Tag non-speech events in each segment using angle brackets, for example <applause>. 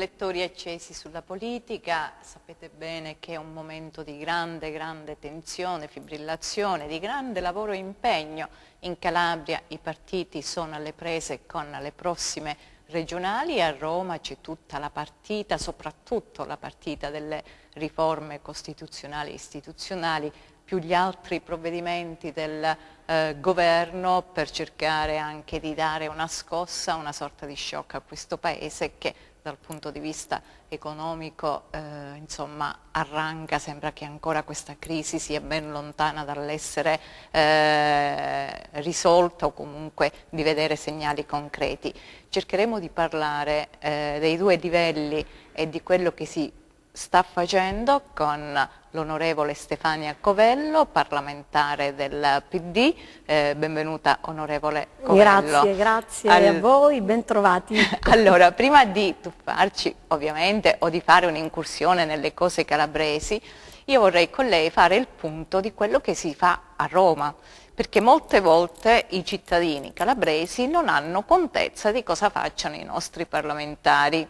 riflettori accesi sulla politica, sapete bene che è un momento di grande, grande tensione, fibrillazione, di grande lavoro e impegno. In Calabria i partiti sono alle prese con le prossime regionali, a Roma c'è tutta la partita, soprattutto la partita delle riforme costituzionali e istituzionali, più gli altri provvedimenti del eh, governo per cercare anche di dare una scossa, una sorta di shock a questo Paese che dal punto di vista economico eh, insomma, arranca, sembra che ancora questa crisi sia ben lontana dall'essere eh, risolta o comunque di vedere segnali concreti. Cercheremo di parlare eh, dei due livelli e di quello che si sta facendo con l'onorevole Stefania Covello, parlamentare del PD. Eh, benvenuta onorevole Covello. Grazie, grazie Al... a voi, bentrovati. <laughs> allora, prima di tuffarci ovviamente o di fare un'incursione nelle cose calabresi, io vorrei con lei fare il punto di quello che si fa a Roma perché molte volte i cittadini calabresi non hanno contezza di cosa facciano i nostri parlamentari.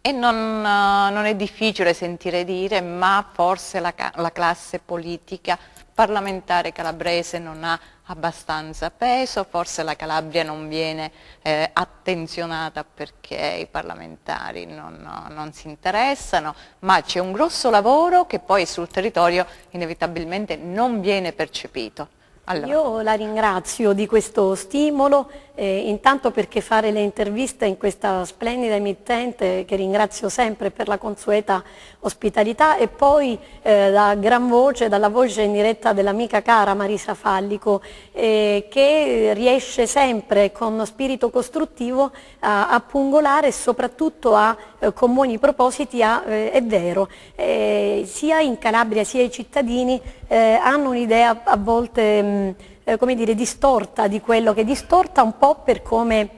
E non, eh, non, è difficile sentire dire, ma forse la, la, classe politica parlamentare calabrese non ha abbastanza peso, forse la Calabria non viene eh, attenzionata perché i parlamentari non, non si interessano, ma c'è un grosso lavoro che poi sul territorio inevitabilmente non viene percepito. Allora. Io la ringrazio di questo stimolo. Eh, intanto perché fare le interviste in questa splendida emittente che ringrazio sempre per la consueta ospitalità e poi eh, da gran voce, dalla voce in diretta dell'amica cara Marisa Fallico eh, che riesce sempre con spirito costruttivo a, a pungolare e soprattutto a, eh, con buoni propositi a, eh, è vero, eh, sia in Calabria sia i cittadini hanno un'idea a volte mh, eh, come dire, distorta di quello che è distorta un po' per come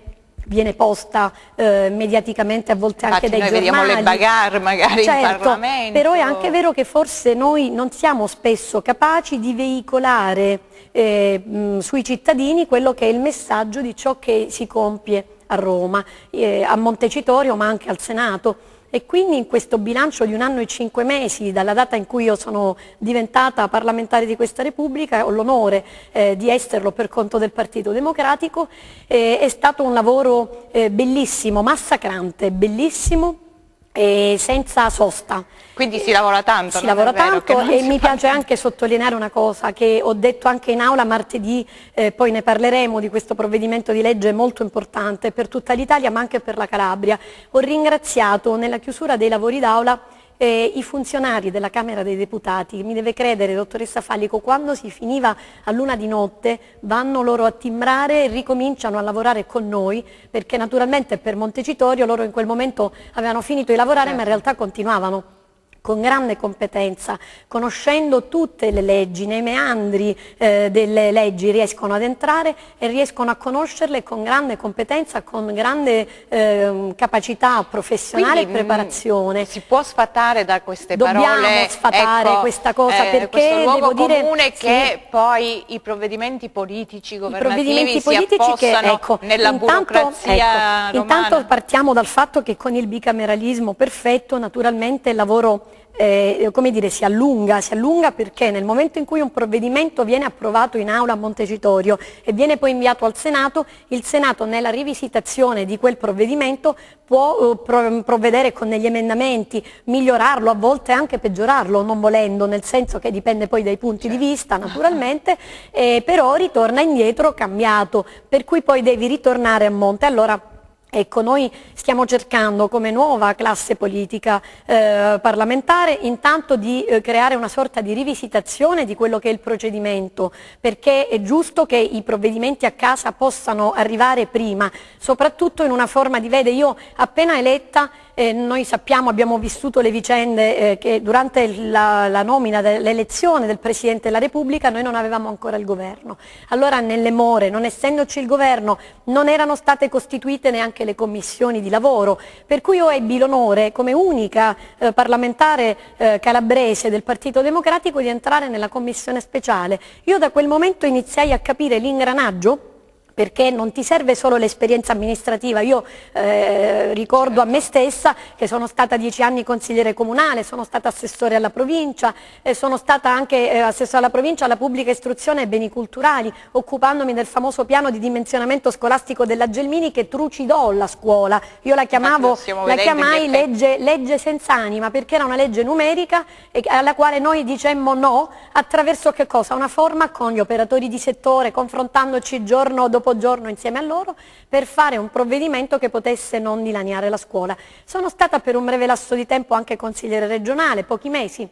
viene posta eh, mediaticamente a volte anche Infatti dai noi giornali. vediamo le bagarre magari certo, in Parlamento. Però è anche vero che forse noi non siamo spesso capaci di veicolare eh, mh, sui cittadini quello che è il messaggio di ciò che si compie a Roma, eh, a Montecitorio ma anche al Senato. E quindi in questo bilancio di un anno e cinque mesi, dalla data in cui io sono diventata parlamentare di questa Repubblica, ho l'onore eh, di esserlo per conto del Partito Democratico, eh, è stato un lavoro eh, bellissimo, massacrante, bellissimo, e senza sosta. Quindi si lavora tanto? Si lavora tanto e mi piace tanto. anche sottolineare una cosa che ho detto anche in aula martedì, eh, poi ne parleremo di questo provvedimento di legge molto importante per tutta l'Italia ma anche per la Calabria. Ho ringraziato nella chiusura dei lavori d'aula eh, i funzionari della Camera dei Deputati, mi deve credere dottoressa Fallico, quando si finiva a luna di notte vanno loro a timbrare e ricominciano a lavorare con noi perché naturalmente per Montecitorio loro in quel momento avevano finito di lavorare certo. ma in certo. realtà continuavano con grande competenza, conoscendo tutte le leggi, nei meandri eh, delle leggi riescono ad entrare e riescono a conoscerle con grande competenza, con grande eh, capacità professionale Quindi, e mm, preparazione. Si può sfatare da queste Dobbiamo parole? Dobbiamo sfatare ecco, questa cosa eh, perché devo dire... comune che sì, poi i provvedimenti politici governativi provvedimenti politici che, ecco, nella intanto, ecco, intanto partiamo dal fatto che con il bicameralismo perfetto naturalmente il lavoro eh, eh, come dire, si allunga, si allunga perché nel momento in cui un provvedimento viene approvato in aula a Montecitorio e viene poi inviato al Senato, il Senato nella rivisitazione di quel provvedimento può eh, provvedere con degli emendamenti, migliorarlo, a volte anche peggiorarlo, non volendo, nel senso che dipende poi dai punti certo. di vista naturalmente, <laughs> eh, però ritorna indietro cambiato, per cui poi devi ritornare a monte. Allora, Ecco, noi stiamo cercando come nuova classe politica eh, parlamentare intanto di eh, creare una sorta di rivisitazione di quello che è il procedimento, perché è giusto che i provvedimenti a casa possano arrivare prima, soprattutto in una forma di vede. Io appena eletta eh, noi sappiamo, abbiamo vissuto le vicende eh, che durante la, la nomina dell'elezione del Presidente della Repubblica noi non avevamo ancora il governo. Allora nelle more, non essendoci il governo, non erano state costituite neanche le commissioni di lavoro, per cui io ebbi l'onore come unica eh, parlamentare eh, calabrese del Partito Democratico di entrare nella commissione speciale. Io da quel momento iniziai a capire l'ingranaggio perché non ti serve solo l'esperienza amministrativa. Io eh, ricordo a me stessa che sono stata dieci anni consigliere comunale, sono stata assessore alla provincia, eh, sono stata anche eh, assessore alla provincia alla pubblica istruzione e beni culturali, occupandomi del famoso piano di dimensionamento scolastico della Gelmini che trucidò la scuola. Io la, chiamavo, la chiamai legge, legge senza anima perché era una legge numerica alla quale noi dicemmo no attraverso che cosa? Una forma con gli operatori di settore, confrontandoci giorno dopo troppo giorno insieme a loro per fare un provvedimento che potesse non dilaniare la scuola. Sono stata per un breve lasso di tempo anche consigliere regionale, pochi mesi,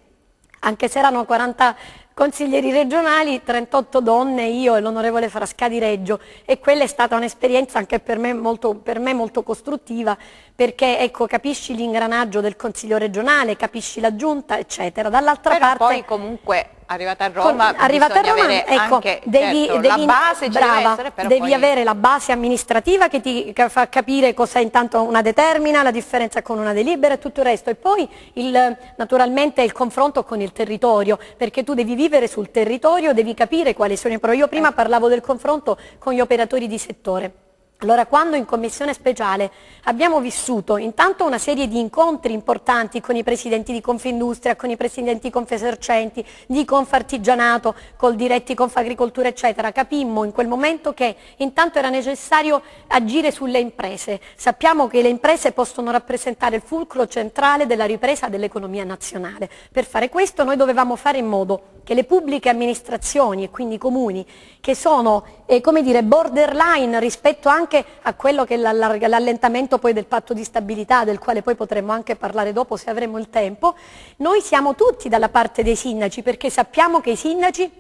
anche se erano 40 consiglieri regionali, 38 donne, io e l'onorevole Frasca di Reggio e quella è stata un'esperienza anche per me, molto, per me molto, costruttiva perché ecco, capisci l'ingranaggio del consiglio regionale, capisci la giunta eccetera. Dall'altra parte... Poi comunque arrivata a Roma, Con, arrivata a Roma avere ecco, anche, devi, certo, devi, base, brava, essere, devi poi... avere la base amministrativa che ti fa capire cosa intanto una determina, la differenza con una delibera e tutto il resto e poi il, naturalmente il confronto con il territorio perché tu devi vivere sul territorio, devi capire quali sono i problemi. Io prima certo. parlavo del confronto con gli operatori di settore. Allora, quando in commissione speciale abbiamo vissuto intanto una serie di incontri importanti con i presidenti di Confindustria, con i presidenti di Confesercenti, di Confartigianato, col diretti Confagricoltura, eccetera, capimmo in quel momento che intanto era necessario agire sulle imprese. Sappiamo che le imprese possono rappresentare il fulcro centrale della ripresa dell'economia nazionale. Per fare questo noi dovevamo fare in modo che le pubbliche amministrazioni e quindi i comuni, che sono eh, come dire, borderline rispetto anche anche a quello che è l'allentamento poi del patto di stabilità, del quale poi potremo anche parlare dopo se avremo il tempo, noi siamo tutti dalla parte dei sindaci perché sappiamo che i sindaci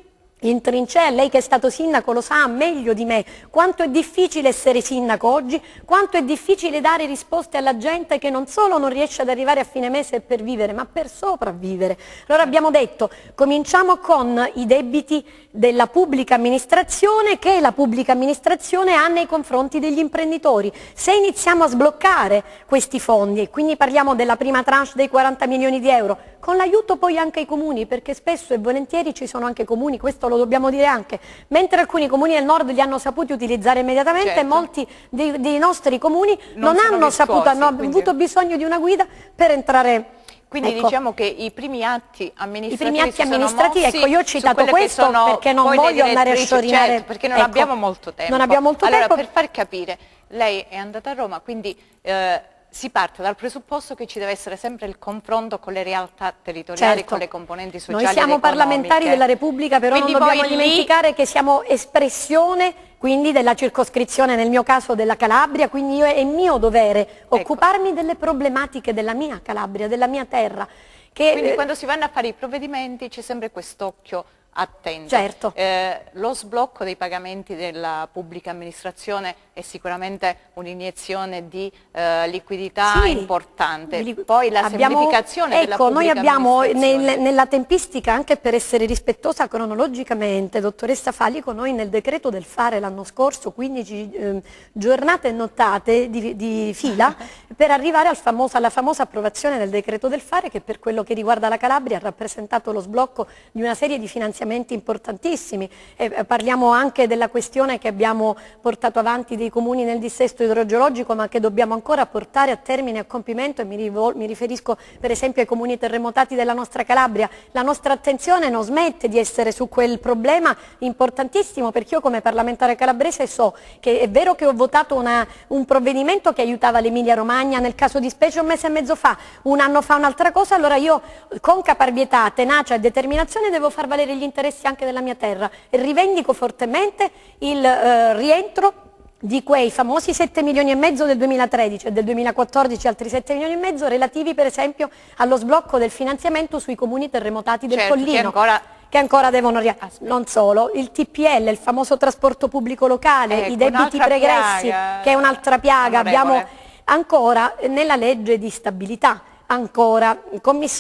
in trincea, lei che è stato sindaco lo sa meglio di me quanto è difficile essere sindaco oggi, quanto è difficile dare risposte alla gente che non solo non riesce ad arrivare a fine mese per vivere, ma per sopravvivere. Allora abbiamo detto, cominciamo con i debiti della pubblica amministrazione che la pubblica amministrazione ha nei confronti degli imprenditori. Se iniziamo a sbloccare questi fondi, e quindi parliamo della prima tranche dei 40 milioni di euro, con l'aiuto poi anche ai comuni, perché spesso e volentieri ci sono anche comuni, questo lo dobbiamo dire anche, mentre alcuni comuni del nord li hanno saputi utilizzare immediatamente, certo. molti dei, dei, nostri comuni non, non hanno risposi, saputo, hanno quindi... avuto bisogno di una guida per entrare quindi ecco. diciamo che i primi atti amministrativi, I primi atti amministrativi ecco io ho citato questo perché non voglio andare a sciorinare certo, perché non ecco, abbiamo molto tempo. Non abbiamo molto allora, tempo. per far capire, lei è andata a Roma, quindi eh, si parte dal presupposto che ci deve essere sempre il confronto con le realtà territoriali, certo. con le componenti sociali. Noi siamo parlamentari della Repubblica, però quindi non dobbiamo lì... dimenticare che siamo espressione quindi della circoscrizione, nel mio caso della Calabria, quindi è mio dovere ecco. occuparmi delle problematiche della mia Calabria, della mia terra. Che... Quindi eh, quando si vanno a fare i provvedimenti c'è sempre quest'occhio attende. Certo. Eh, lo sblocco dei pagamenti della pubblica amministrazione è sicuramente un'iniezione di eh, liquidità sì. importante. Poi la abbiamo, semplificazione ecco, della pubblica Ecco, noi abbiamo nel, nella tempistica, anche per essere rispettosa cronologicamente, dottoressa Falico, noi nel decreto del fare l'anno scorso 15 eh, giornate nottate di, di fila <laughs> per arrivare al famoso, alla famosa approvazione del decreto del fare che per quello che riguarda la Calabria ha rappresentato lo sblocco di una serie di finanziamenti argomenti importantissimi. Eh, parliamo anche della questione che abbiamo portato avanti dei comuni nel dissesto idrogeologico, ma che dobbiamo ancora portare a termine e a compimento, e mi, mi riferisco per esempio ai comuni terremotati della nostra Calabria. La nostra attenzione non smette di essere su quel problema importantissimo, perché io come parlamentare calabrese so che è vero che ho votato una, un provvedimento che aiutava l'Emilia Romagna nel caso di specie un mese e mezzo fa, un anno fa un'altra cosa, allora io con caparbietà, tenacia e determinazione devo far valere gli interessi anche della mia terra e rivendico fortemente il eh, rientro di quei famosi 7 milioni e mezzo del 2013 e del 2014 altri 7 milioni e mezzo relativi per esempio allo sblocco del finanziamento sui comuni terremotati del certo, Collino. Che ancora che ancora devono riaprire. Non solo, il TPL, il famoso trasporto pubblico locale, ecco, i debiti pregressi, piaga, che è un'altra eh, piaga, onorevole. abbiamo ancora nella legge di stabilità, ancora,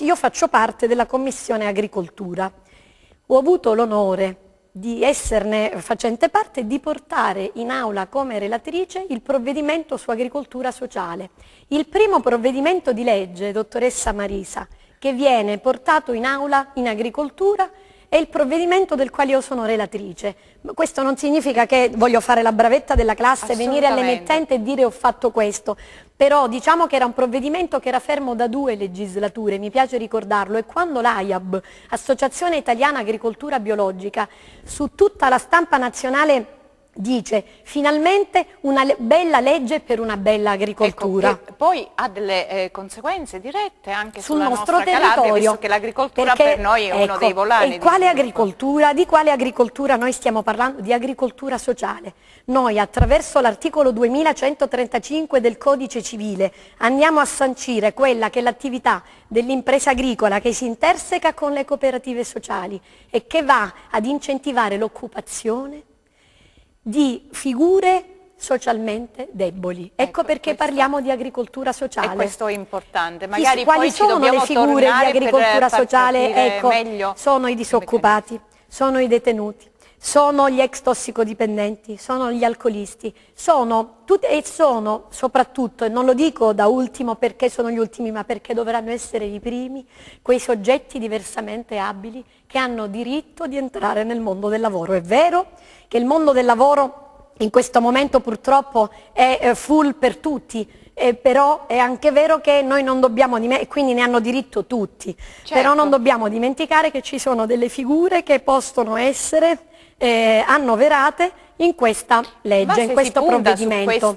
io faccio parte della Commissione Agricoltura. Ho avuto l'onore di esserne facente parte e di portare in aula come relatrice il provvedimento su agricoltura sociale, il primo provvedimento di legge, dottoressa Marisa, che viene portato in aula in agricoltura è il provvedimento del quale io sono relatrice. Questo non significa che voglio fare la bravetta della classe, venire all'emittente e dire ho fatto questo, però diciamo che era un provvedimento che era fermo da due legislature, mi piace ricordarlo, e quando l'AIAB, Associazione Italiana Agricoltura Biologica, su tutta la stampa nazionale dice finalmente una le bella legge per una bella agricoltura. Ecco, poi ha delle eh, conseguenze dirette anche sul nostro territorio, Calabria, visto che l'agricoltura per noi è ecco, uno dei volani. Di quale agricoltura, di quale agricoltura noi stiamo parlando? Di agricoltura sociale. Noi attraverso l'articolo 2135 del Codice Civile andiamo a sancire quella che è l'attività dell'impresa agricola che si interseca con le cooperative sociali e che va ad incentivare l'occupazione, di figure socialmente deboli. Ecco, ecco perché questo. parliamo di agricoltura sociale. E questo è importante. Magari Chi, quali sono le figure di agricoltura sociale? Ecco, meglio. sono i disoccupati, sono i detenuti, sono gli ex tossicodipendenti, sono gli alcolisti, sono tutte, e sono soprattutto, e non lo dico da ultimo perché sono gli ultimi, ma perché dovranno essere i primi, quei soggetti diversamente abili che hanno diritto di entrare nel mondo del lavoro. È vero che il mondo del lavoro in questo momento purtroppo è eh, full per tutti, eh, però è anche vero che noi non dobbiamo dimenticare, quindi ne hanno diritto tutti, certo. però non certo. dobbiamo dimenticare che ci sono delle figure che possono essere eh, annoverate in questa legge, Ma in questo provvedimento. Su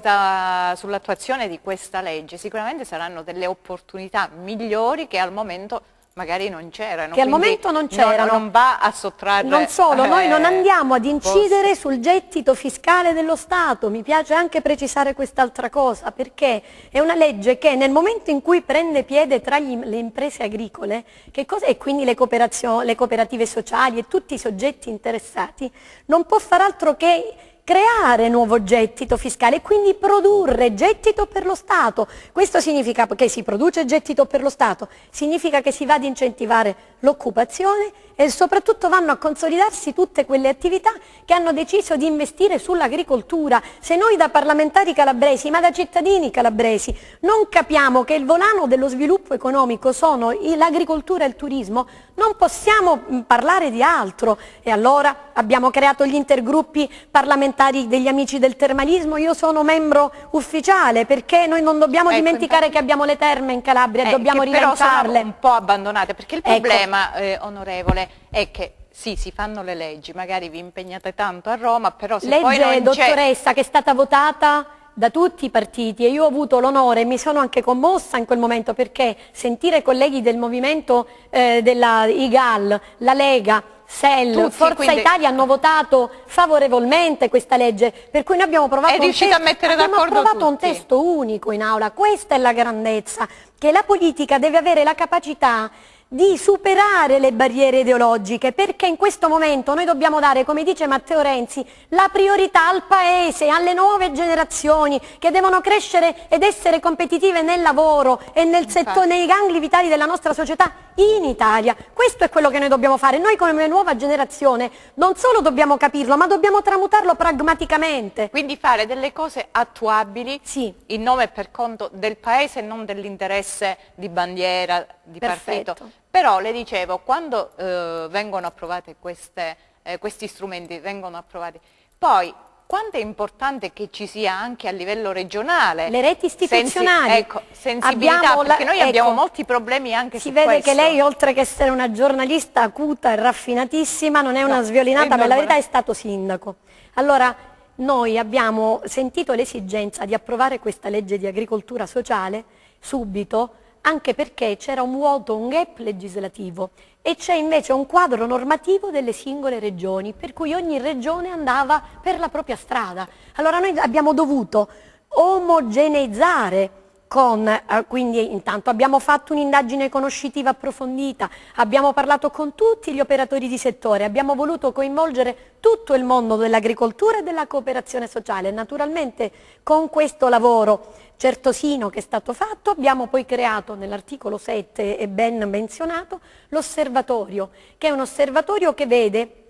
sull'attuazione di questa legge sicuramente saranno delle opportunità migliori che al momento magari non c'erano. Che al momento non c'erano. Non, va a sottrarre. Non solo, eh, noi non eh, andiamo ad incidere posti. sul gettito fiscale dello Stato. Mi piace anche precisare quest'altra cosa, perché è una legge che nel momento in cui prende piede tra gli, le imprese agricole, che cosa, e quindi le, le cooperative sociali e tutti i soggetti interessati, non può far altro che creare nuovo gettito fiscale e quindi produrre gettito per lo Stato. Questo significa che si produce gettito per lo Stato, significa che si va ad incentivare l'occupazione e soprattutto vanno a consolidarsi tutte quelle attività che hanno deciso di investire sull'agricoltura. Se noi da parlamentari calabresi, ma da cittadini calabresi, non capiamo che il volano dello sviluppo economico sono l'agricoltura e il turismo, non possiamo mm, parlare di altro. E allora abbiamo creato gli intergruppi parlamentari degli amici del termalismo, io sono membro ufficiale perché noi non dobbiamo ecco, dimenticare infatti... che abbiamo le terme in Calabria, eh, dobbiamo rilanciarle. Però sono un po' abbandonate perché il ecco. problema, ecco. eh, onorevole, è che sì, si fanno le leggi, magari vi impegnate tanto a Roma, però se Legge, poi non dottoressa, che è stata votata da tutti i partiti e io ho avuto l'onore e mi sono anche commossa in quel momento perché sentire colleghi del movimento eh, della IGAL, la Lega, SEL, Tutti, Forza quindi... Italia hanno votato favorevolmente questa legge, per cui noi abbiamo provato, un testo, abbiamo approvato un testo unico in aula, questa è la grandezza, che la politica deve avere la capacità di superare le barriere ideologiche, perché in questo momento noi dobbiamo dare, come dice Matteo Renzi, la priorità al Paese, alle nuove generazioni che devono crescere ed essere competitive nel lavoro e nel settore, nei gangli vitali della nostra società in Italia. Questo è quello che noi dobbiamo fare. Noi come nuova generazione non solo dobbiamo capirlo, ma dobbiamo tramutarlo pragmaticamente. Quindi fare delle cose attuabili sì. in nome e per conto del Paese e non dell'interesse di bandiera, di Perfetto. partito. Però le dicevo, quando eh, vengono approvate queste, eh, questi strumenti, vengono approvati, poi quanto è importante che ci sia anche a livello regionale le reti istituzionali sensi, ecco, sensibilità abbiamo perché noi ecco, abbiamo molti problemi anche si su questo si vede che lei oltre che essere una giornalista acuta e raffinatissima non è una no, sviolinata ma la verità è stato sindaco allora noi abbiamo sentito l'esigenza di approvare questa legge di agricoltura sociale subito anche perché c'era un vuoto, un gap legislativo e c'è invece un quadro normativo delle singole regioni, per cui ogni regione andava per la propria strada. Allora noi abbiamo dovuto omogeneizzare con, eh, quindi intanto abbiamo fatto un'indagine conoscitiva approfondita, abbiamo parlato con tutti gli operatori di settore, abbiamo voluto coinvolgere tutto il mondo dell'agricoltura e della cooperazione sociale. Naturalmente con questo lavoro certosino che è stato fatto abbiamo poi creato nell'articolo 7 e ben menzionato l'osservatorio, che è un osservatorio che vede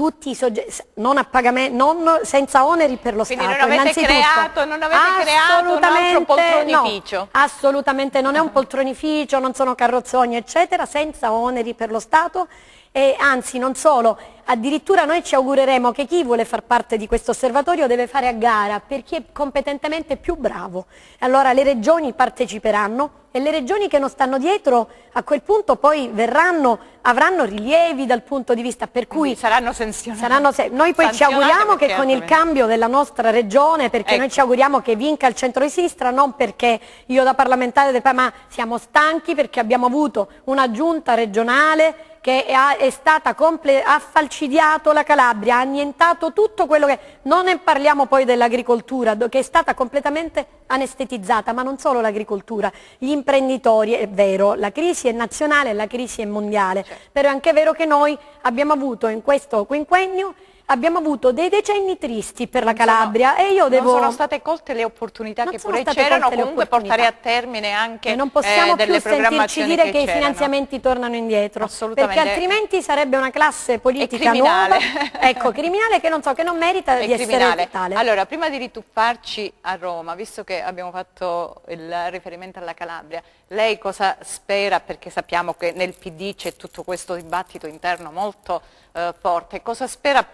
tutti i soggetti, non, a non senza oneri per lo Quindi Stato. Quindi non avete creato, non avete creato un altro poltronificio? No, assolutamente, non è un <laughs> poltronificio, non sono carrozzoni eccetera, senza oneri per lo Stato e anzi non solo, addirittura noi ci augureremo che chi vuole far parte di questo osservatorio deve fare a gara per chi è competentemente più bravo. Allora le regioni parteciperanno, e le regioni che non stanno dietro a quel punto poi verranno, avranno rilievi dal punto di vista per cui saranno sanzionate. Saranno se... noi poi ci auguriamo che con il cambio della nostra regione, perché ecco. noi ci ecco. auguriamo che vinca il centro-sinistra, non perché io da parlamentare del PAMA siamo stanchi perché abbiamo avuto una giunta regionale che è stata ha falcidiato la Calabria, ha annientato tutto quello che... Non ne parliamo poi dell'agricoltura, che è stata completamente anestetizzata, ma non solo l'agricoltura, gli imprenditori, è vero, la crisi è nazionale, la crisi è mondiale, certo. però è anche vero che noi abbiamo avuto in questo quinquennio abbiamo avuto dei decenni tristi per la Calabria sono, e io devo... Non sono state colte le opportunità non che pure c'erano, comunque portare a termine anche e non possiamo eh, più sentirci dire che, che i finanziamenti tornano indietro, Assolutamente. perché altrimenti sarebbe una classe politica nuova, ecco, criminale che non so, che non merita è di criminale. essere tale. Allora, prima di rituffarci a Roma, visto che abbiamo fatto il riferimento alla Calabria, lei cosa spera, perché sappiamo che nel PD c'è tutto questo dibattito interno molto eh, forte, cosa spera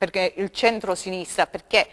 perché il centro-sinistra, perché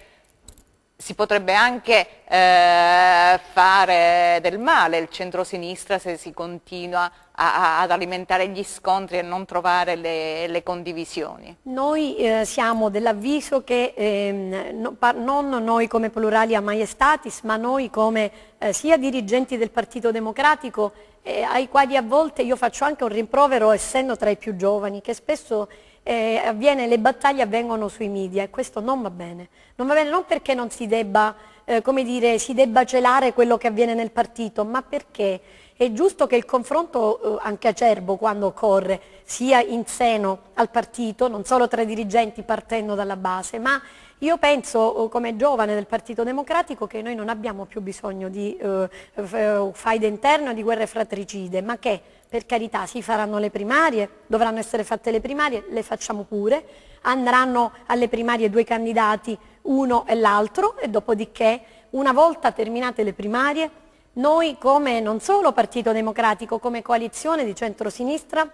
si potrebbe anche eh, fare del male il centro-sinistra se si continua a, a, ad alimentare gli scontri e non trovare le, le condivisioni. Noi eh, siamo dell'avviso che eh, no, non noi come pluralia maiestatis, ma noi come eh, sia dirigenti del Partito Democratico eh, ai quali a volte io faccio anche un rimprovero essendo tra i più giovani, che spesso eh, avviene, le battaglie avvengono sui media e questo non va bene. Non va bene non perché non si debba, eh, dire, si debba celare quello che avviene nel partito, ma perché è giusto che il confronto eh, anche acerbo quando occorre sia in seno al partito, non solo tra i dirigenti partendo dalla base, ma io penso eh, come giovane del Partito Democratico che noi non abbiamo più bisogno di eh, faide eh, interne o di guerre fratricide, ma che per carità, si faranno le primarie, dovranno essere fatte le primarie, le facciamo pure, andranno alle primarie due candidati, uno e l'altro, e dopodiché, una volta terminate le primarie, noi come non solo Partito Democratico, come coalizione di centrosinistra,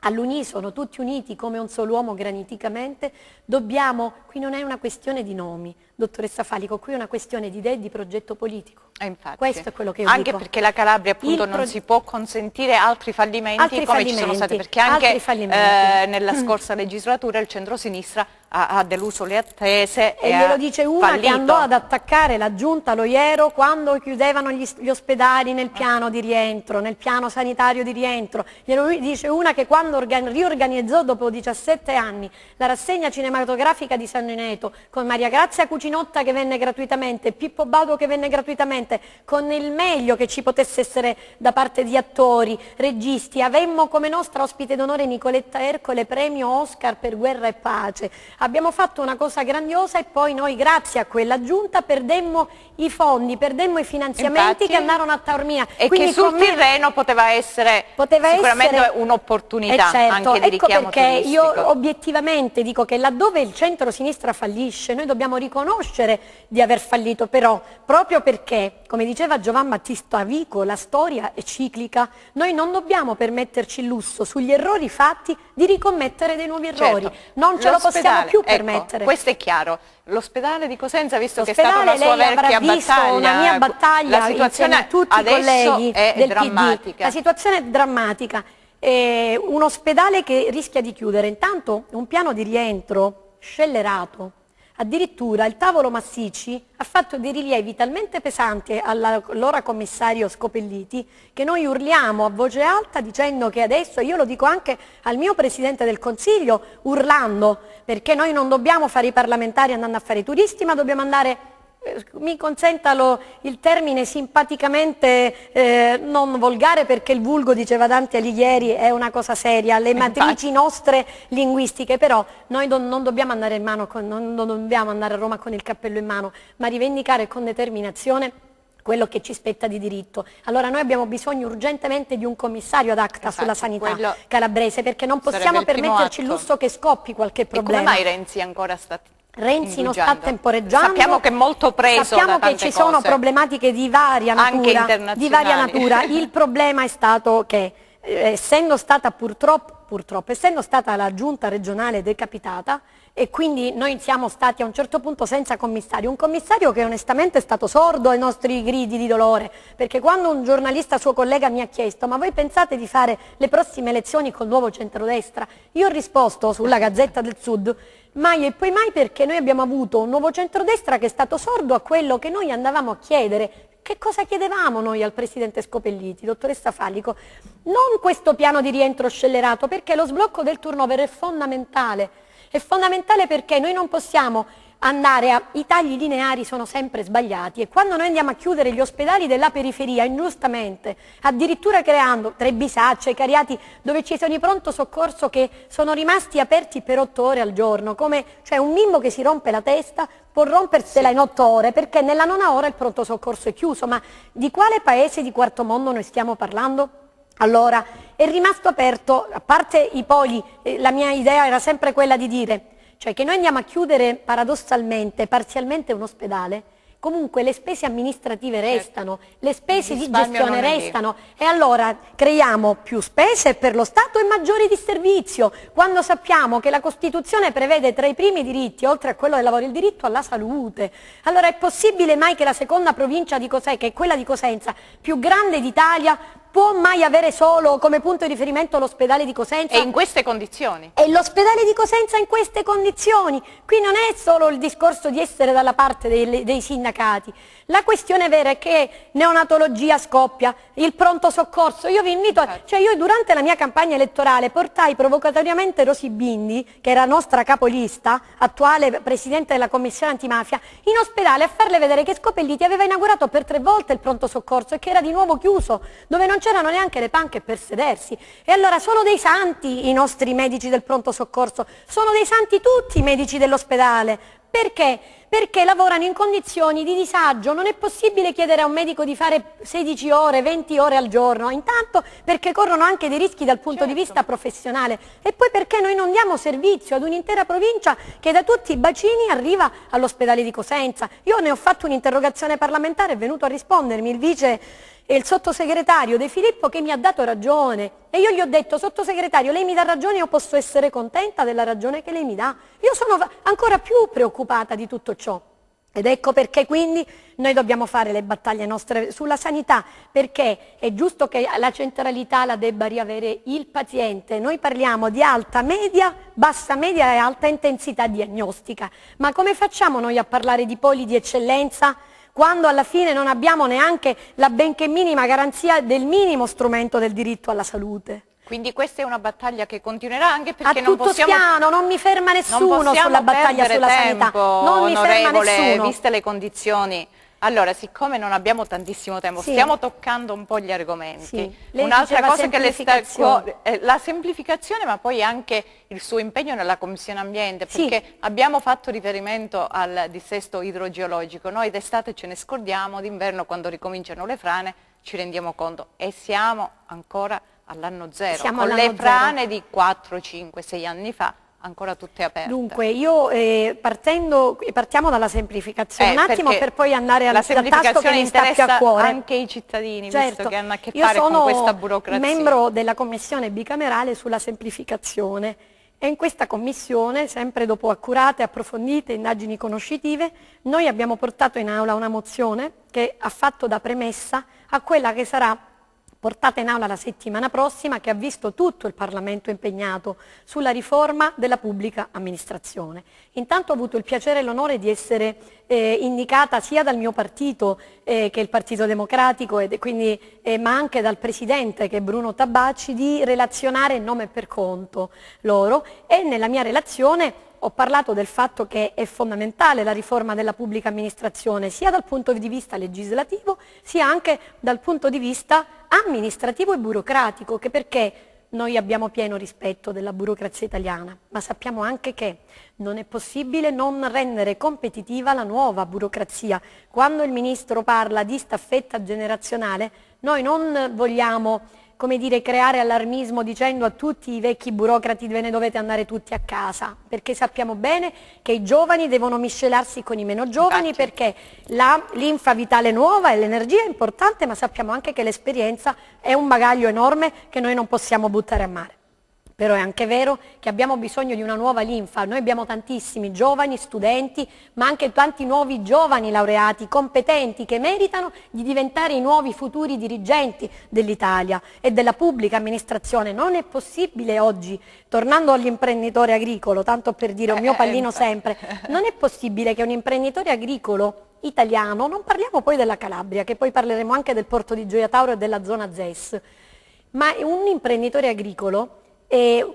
all'unisono, tutti uniti come un solo uomo graniticamente, dobbiamo, qui non è una questione di nomi, dottoressa Falico, qui è una questione di idee e di progetto politico. Eh, Questo è quello che io anche dico. perché la Calabria appunto non si può consentire altri fallimenti altri come fallimenti, ci sono stati, perché anche eh, nella mm. scorsa legislatura il centrosinistra ha, ha deluso le attese e, e glielo dice una fallito. che andò ad attaccare la giunta Loiero quando chiudevano gli, gli, ospedali nel piano di rientro, nel piano sanitario di rientro. Glielo dice una che quando organ... riorganizzò dopo 17 anni la rassegna cinematografica di San Neneto con Maria Grazia Cucina Ginotta che venne gratuitamente, Pippo Baudo che venne gratuitamente, con il meglio che ci potesse essere da parte di attori, registi. Avemmo come nostra ospite d'onore Nicoletta Ercole, premio Oscar per guerra e pace. Abbiamo fatto una cosa grandiosa e poi noi grazie a quella giunta perdemmo i fondi, perdemmo i finanziamenti Infatti, che andarono a Taormina. E Quindi che sul me... terreno poteva essere poteva sicuramente un'opportunità eh certo, anche di ecco richiamo ecco perché turistico. io obiettivamente dico che laddove il centro-sinistra fallisce noi dobbiamo riconoscere riconoscere di aver fallito, però proprio perché, come diceva Giovan Battista Vico, la storia è ciclica, noi non dobbiamo permetterci il lusso sugli errori fatti di ricommettere dei nuovi certo. errori, certo. non ce lo possiamo più ecco, permettere. Questo è chiaro. L'ospedale di Cosenza, visto che è stata una sua vecchia battaglia, una mia battaglia la situazione a tutti i colleghi del drammatica. PD, la situazione è drammatica. È un ospedale che rischia di chiudere. Intanto un piano di rientro scellerato Addirittura il tavolo Massicci ha fatto dei rilievi talmente pesanti all'ora commissario Scopelliti che noi urliamo a voce alta dicendo che adesso, io lo dico anche al mio Presidente del Consiglio, urlando, perché noi non dobbiamo fare i parlamentari andando a fare i turisti, ma dobbiamo andare mi consentalo il termine simpaticamente eh, non volgare perché il vulgo, diceva Dante Alighieri, è una cosa seria, le matrici nostre linguistiche, però noi do, non, dobbiamo con, non, non dobbiamo andare a Roma con il cappello in mano, ma rivendicare con determinazione quello che ci spetta di diritto. Allora noi abbiamo bisogno urgentemente di un commissario ad acta esatto, sulla sanità calabrese perché non possiamo permetterci il lusso che scoppi qualche problema. E come mai Renzi ancora sta Renzi non sta temporeggiando. Sappiamo che è molto preso. Sappiamo che ci cose. sono problematiche di varia natura. Di varia natura. Il <laughs> problema è stato che eh, essendo stata purtroppo, purtroppo essendo stata la giunta regionale decapitata, e quindi noi siamo stati a un certo punto senza commissario, un commissario che onestamente è stato sordo ai nostri gridi di dolore, perché quando un giornalista suo collega mi ha chiesto ma voi pensate di fare le prossime elezioni col nuovo centrodestra? Io ho risposto sulla Gazzetta del Sud mai e poi mai perché noi abbiamo avuto un nuovo centrodestra che è stato sordo a quello che noi andavamo a chiedere, che cosa chiedevamo noi al Presidente Scopelliti, dottoressa Fallico? Non questo piano di rientro scellerato, perché lo sblocco del turnover è fondamentale è fondamentale perché noi non possiamo andare a... i tagli lineari sono sempre sbagliati e quando noi andiamo a chiudere gli ospedali della periferia ingiustamente, addirittura creando tre bisacce, cariati dove ci sono i pronto soccorso che sono rimasti aperti per otto ore al giorno, come cioè un bimbo che si rompe la testa può rompersela in otto ore perché nella nona ora il pronto soccorso è chiuso, ma di quale paese di quarto mondo noi stiamo parlando? Allora, è rimasto aperto, a parte i poli, eh, la mia idea era sempre quella di dire, cioè che noi andiamo a chiudere paradossalmente, parzialmente un ospedale, comunque le spese amministrative certo. restano, certo. le spese di gestione restano e allora creiamo più spese per lo Stato e maggiori di servizio, quando sappiamo che la Costituzione prevede tra i primi diritti, oltre a quello del lavoro, il diritto alla salute. Allora è possibile mai che la seconda provincia di Cosè, che è quella di Cosenza, più grande d'Italia, può mai avere solo come punto di riferimento l'ospedale di Cosenza? E in queste condizioni. E l'ospedale di Cosenza in queste condizioni. Qui non è solo il discorso di essere dalla parte dei, dei sindacati, la questione vera è che neonatologia scoppia, il pronto soccorso. Io vi invito, a... Certo. cioè io durante la mia campagna elettorale portai provocatoriamente Rosi Bindi, che era nostra capolista, attuale presidente della commissione antimafia, in ospedale a farle vedere che Scopelliti aveva inaugurato per tre volte il pronto soccorso e che era di nuovo chiuso, dove non c'erano neanche le panche per sedersi. E allora sono dei santi i nostri medici del pronto soccorso, sono dei santi tutti i medici dell'ospedale. Perché? perché lavorano in condizioni di disagio. Non è possibile chiedere a un medico di fare 16 ore, 20 ore al giorno, intanto perché corrono anche dei rischi dal punto certo. di vista professionale e poi perché noi non diamo servizio ad un'intera provincia che da tutti i bacini arriva all'ospedale di Cosenza. Io ne ho fatto un'interrogazione parlamentare, è venuto a rispondermi il vice e il sottosegretario De Filippo che mi ha dato ragione. E io gli ho detto, sottosegretario, lei mi dà ragione, io posso essere contenta della ragione che lei mi dà. Io sono ancora più preoccupata di tutto ciò. Ed ecco perché quindi noi dobbiamo fare le battaglie nostre sulla sanità, perché è giusto che la centralità la debba riavere il paziente. Noi parliamo di alta media, bassa media e alta intensità diagnostica, ma come facciamo noi a parlare di poli di eccellenza? quando alla fine non abbiamo neanche la benché minima garanzia del minimo strumento del diritto alla salute. Quindi questa è una battaglia che continuerà anche perché A tutto piano, non mi ferma nessuno sulla battaglia sulla tempo, sanità. Non mi ferma nessuno. viste le condizioni allora, siccome non abbiamo tantissimo tempo, sì. stiamo toccando un po' gli argomenti. Sì. Un'altra cosa che le sta eh, la semplificazione, ma poi anche il suo impegno nella Commissione Ambiente, perché sì. abbiamo fatto riferimento al dissesto idrogeologico. Noi d'estate ce ne scordiamo, d'inverno quando ricominciano le frane ci rendiamo conto e siamo ancora all'anno zero, Siamo con le frane zero. di 4, 5, 6 anni fa ancora tutte aperte. Dunque, io eh, partendo, partiamo dalla semplificazione eh, un attimo per poi andare alla al tasto che mi sta più a cuore. anche i cittadini, certo. visto che hanno a che fare con questa burocrazia. Io sono membro della commissione bicamerale sulla semplificazione e in questa commissione, sempre dopo accurate approfondite indagini conoscitive, noi abbiamo portato in aula una mozione che ha fatto da premessa a quella che sarà portata in aula la settimana prossima che ha visto tutto il Parlamento impegnato sulla riforma della pubblica amministrazione. Intanto ho avuto il piacere e l'onore di essere eh, indicata sia dal mio partito eh, che è il Partito Democratico quindi, eh, ma anche dal Presidente che è Bruno Tabacci di relazionare nome per conto loro e nella mia relazione ho parlato del fatto che è fondamentale la riforma della pubblica amministrazione sia dal punto di vista legislativo sia anche dal punto di vista amministrativo e burocratico, che perché noi abbiamo pieno rispetto della burocrazia italiana, ma sappiamo anche che non è possibile non rendere competitiva la nuova burocrazia. Quando il Ministro parla di staffetta generazionale, noi non vogliamo come dire, creare allarmismo dicendo a tutti i vecchi burocrati ve ne dovete andare tutti a casa, perché sappiamo bene che i giovani devono miscelarsi con i meno giovani Infatti. Esatto. perché la linfa vitale nuova e l'energia è importante, ma sappiamo anche che l'esperienza è un bagaglio enorme che noi non possiamo buttare a mare. Però è anche vero che abbiamo bisogno di una nuova linfa, noi abbiamo tantissimi giovani, studenti, ma anche tanti nuovi giovani laureati, competenti, che meritano di diventare i nuovi futuri dirigenti dell'Italia e della pubblica amministrazione. Non è possibile oggi, tornando all'imprenditore agricolo, tanto per dire un mio eh, pallino sempre, non è possibile che un imprenditore agricolo italiano, non parliamo poi della Calabria, che poi parleremo anche del porto di Gioia Tauro e della zona ZES, ma un imprenditore agricolo eh,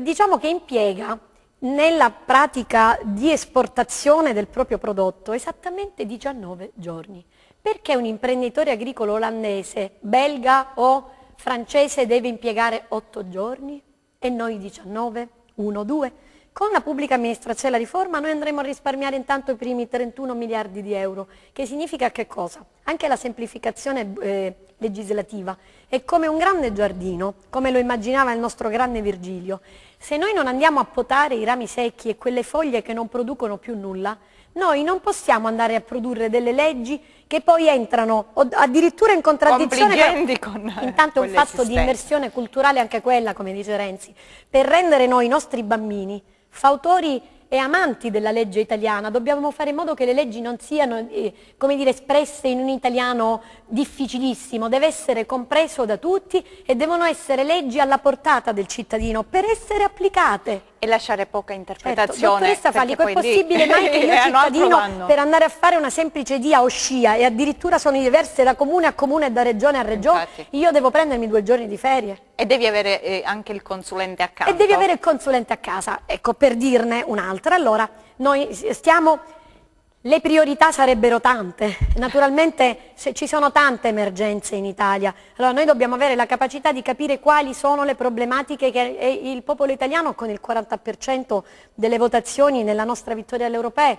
diciamo che impiega nella pratica di esportazione del proprio prodotto esattamente 19 giorni. Perché un imprenditore agricolo olandese, belga o francese deve impiegare 8 giorni e noi 19, 1, 2? Con la pubblica amministrazione e la riforma noi andremo a risparmiare intanto i primi 31 miliardi di euro, che significa che cosa? Anche la semplificazione eh, legislativa è come un grande giardino, come lo immaginava il nostro grande Virgilio. Se noi non andiamo a potare i rami secchi e quelle foglie che non producono più nulla, noi non possiamo andare a produrre delle leggi che poi entrano addirittura in contraddizione con intanto è un fatto esistenti. di immersione culturale anche quella come dice Renzi per rendere noi i nostri bambini fautori e amanti della legge italiana, dobbiamo fare in modo che le leggi non siano eh, dire, espresse in un italiano difficilissimo, deve essere compreso da tutti e devono essere leggi alla portata del cittadino per essere applicate e lasciare poca certo, interpretazione. Certo, dottoressa Falli, quel possibile <laughs> ma anche io eh, cittadino per andare a fare una semplice dia o scia e addirittura sono diverse da comune a comune e da regione a regione, Infatti. io devo prendermi due giorni di ferie. E devi avere eh, anche il consulente a casa. E devi avere il consulente a casa. Ecco, per dirne un'altra, allora noi stiamo le priorità sarebbero tante, naturalmente ci sono tante emergenze in Italia, allora noi dobbiamo avere la capacità di capire quali sono le problematiche che il popolo italiano con il 40% delle votazioni nella nostra vittoria alle europee,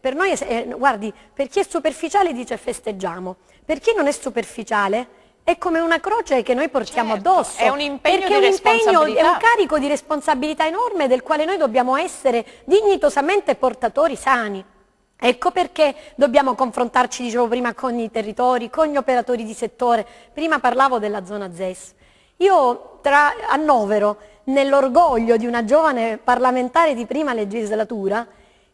per, noi, eh, guardi, per chi è superficiale dice festeggiamo, per chi non è superficiale è come una croce che noi portiamo certo, addosso. È un impegno perché di un impegno, è un carico di responsabilità enorme del quale noi dobbiamo essere dignitosamente portatori sani. Ecco perché dobbiamo confrontarci, dicevo prima, con i territori, con gli operatori di settore. Prima parlavo della zona ZES. Io tra, annovero nell'orgoglio di una giovane parlamentare di prima legislatura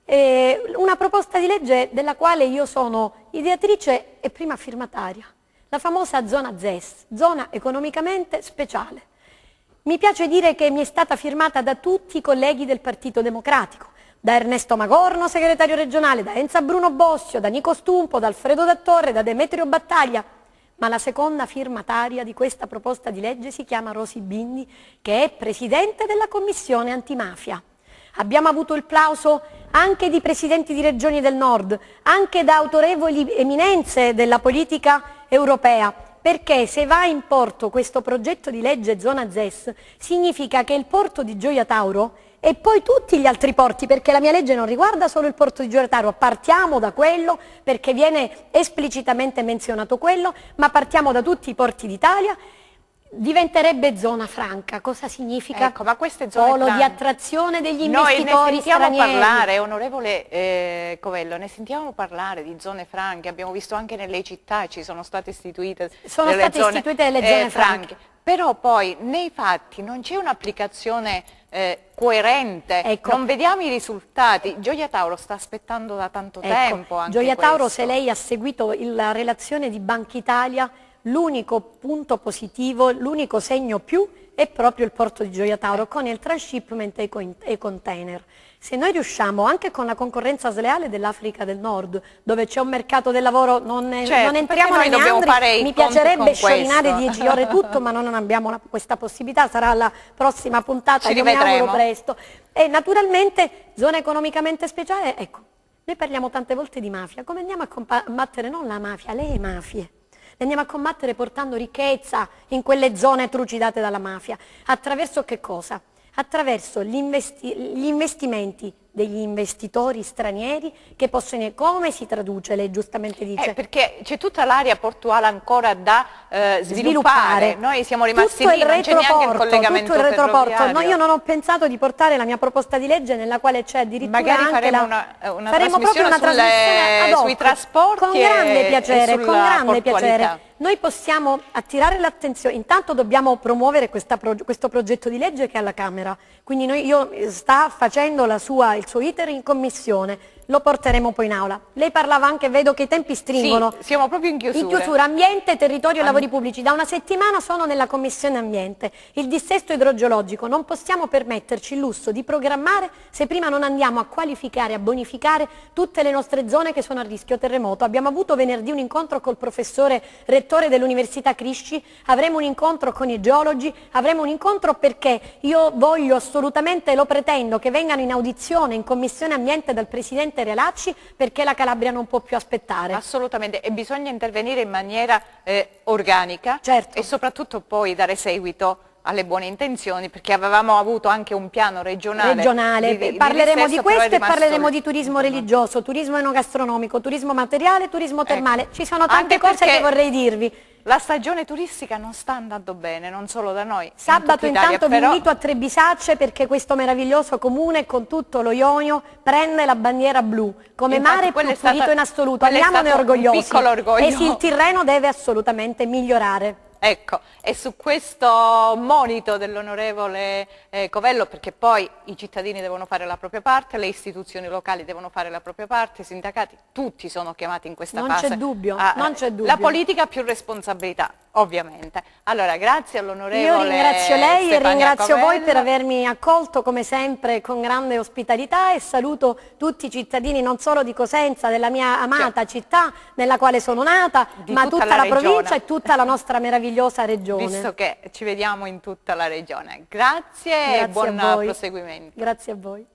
eh, una proposta di legge della quale io sono ideatrice e prima firmataria, la famosa zona ZES, zona economicamente speciale. Mi piace dire che mi è stata firmata da tutti i colleghi del Partito Democratico da Ernesto Magorno, segretario regionale, da Enza Bruno Bossio, da Nico Stumpo, da Alfredo Dattore, da Demetrio Battaglia, ma la seconda firmataria di questa proposta di legge si chiama Rosi Bindi, che è presidente della Commissione Antimafia. Abbiamo avuto il plauso anche di presidenti di regioni del nord, anche da autorevoli eminenze della politica europea, perché se va in porto questo progetto di legge zona ZES significa che il porto di Gioia Tauro e poi tutti gli altri porti, perché la mia legge non riguarda solo il porto di Gioretaro, partiamo da quello perché viene esplicitamente menzionato quello, ma partiamo da tutti i porti d'Italia, diventerebbe zona franca. Cosa significa ecco, ma queste zone polo franche. di attrazione degli investitori Noi ne sentiamo parlare, onorevole eh, Covello, ne sentiamo parlare di zone franche, abbiamo visto anche nelle città ci sono state istituite sono delle state zone, istituite delle zone eh, franche. franche. Però poi nei fatti non c'è un'applicazione eh, coerente, ecco. non vediamo i risultati. Gioia Tauro sta aspettando da tanto ecco. tempo Gioia Tauro, se lei ha seguito la relazione di Banca Italia, l'unico punto positivo, l'unico segno più è proprio il porto di Gioia Tauro eh. con il transshipment e i container. Se noi riusciamo, anche con la concorrenza sleale dell'Africa del Nord, dove c'è un mercato del lavoro, non, certo, non entriamo nei meandri, mi piacerebbe sciorinare 10 <laughs> ore tutto, ma non abbiamo la, questa possibilità, sarà la prossima puntata, Ci io presto. E naturalmente, zona economicamente speciale, ecco, noi parliamo tante volte di mafia, come andiamo a combattere non la mafia, le mafie? Le andiamo a combattere portando ricchezza in quelle zone trucidate dalla mafia. Attraverso che cosa? attraverso gli, investi gli investimenti degli investitori stranieri che possono, come si traduce, lei giustamente dice? Eh, perché c'è tutta l'area portuale ancora da eh, sviluppare. sviluppare. noi siamo rimasti tutto lì, non c'è neanche il collegamento tutto il retroporto, no, io non ho pensato di portare la mia proposta di legge nella quale c'è addirittura Magari faremo la, una, eh, una faremo trasmissione, una trasmissione hoc, sui trasporti con grande piacere, con grande portualità. piacere noi possiamo attirare l'attenzione, intanto dobbiamo promuovere pro, questo progetto di legge che è alla Camera, quindi noi, io, eh, sta facendo sua, il suo iter in Commissione, lo porteremo poi in aula. Lei parlava anche, vedo che i tempi stringono. Sì, siamo proprio in chiusura. In chiusura, ambiente, territorio e lavori pubblici. Da una settimana sono nella Commissione Ambiente. Il dissesto idrogeologico non possiamo permetterci il lusso di programmare se prima non andiamo a qualificare, a bonificare tutte le nostre zone che sono a rischio terremoto. Abbiamo avuto venerdì un incontro col professore rettore dell'Università Crisci, avremo un incontro con i geologi, avremo un incontro perché io voglio assolutamente, lo pretendo, che vengano in audizione in Commissione Ambiente dal Presidente mettere lacci perché la Calabria non può più aspettare. Assolutamente e bisogna intervenire in maniera eh, organica certo. e soprattutto poi dare seguito alle buone intenzioni perché avevamo avuto anche un piano regionale. regionale. Di, parleremo di, di questo e parleremo di turismo religioso, turismo enogastronomico, turismo materiale, turismo ecco. termale. Ecco. Ci sono tante anche cose che vorrei dirvi. La stagione turistica non sta andando bene, non solo da noi. Sabato in intanto però... vi invito a Trebisacce perché questo meraviglioso comune con tutto lo Ionio prende la bandiera blu come Infatti, mare più pulito stata, in assoluto. Andiamone orgogliosi. piccolo Orgoglio. E il Tirreno deve assolutamente migliorare. Ecco, e su questo monito dell'onorevole eh, Covello, perché poi i cittadini devono fare la propria parte, le istituzioni locali devono fare la propria parte, i sindacati, tutti sono chiamati in questa non fase. C'è dubbio, a, non c'è dubbio. La politica ha più responsabilità, ovviamente. Allora, grazie all'onorevole Io ringrazio lei Stefania e ringrazio Covello. voi per avermi accolto come sempre con grande ospitalità e saluto tutti i cittadini non solo di Cosenza, della mia amata cioè, città nella quale sono nata, ma tutta, tutta la, la provincia e tutta la nostra meraviglia meravigliosa regione. Visto che ci vediamo in tutta la regione. Grazie, Grazie e buon proseguimento. Grazie a voi.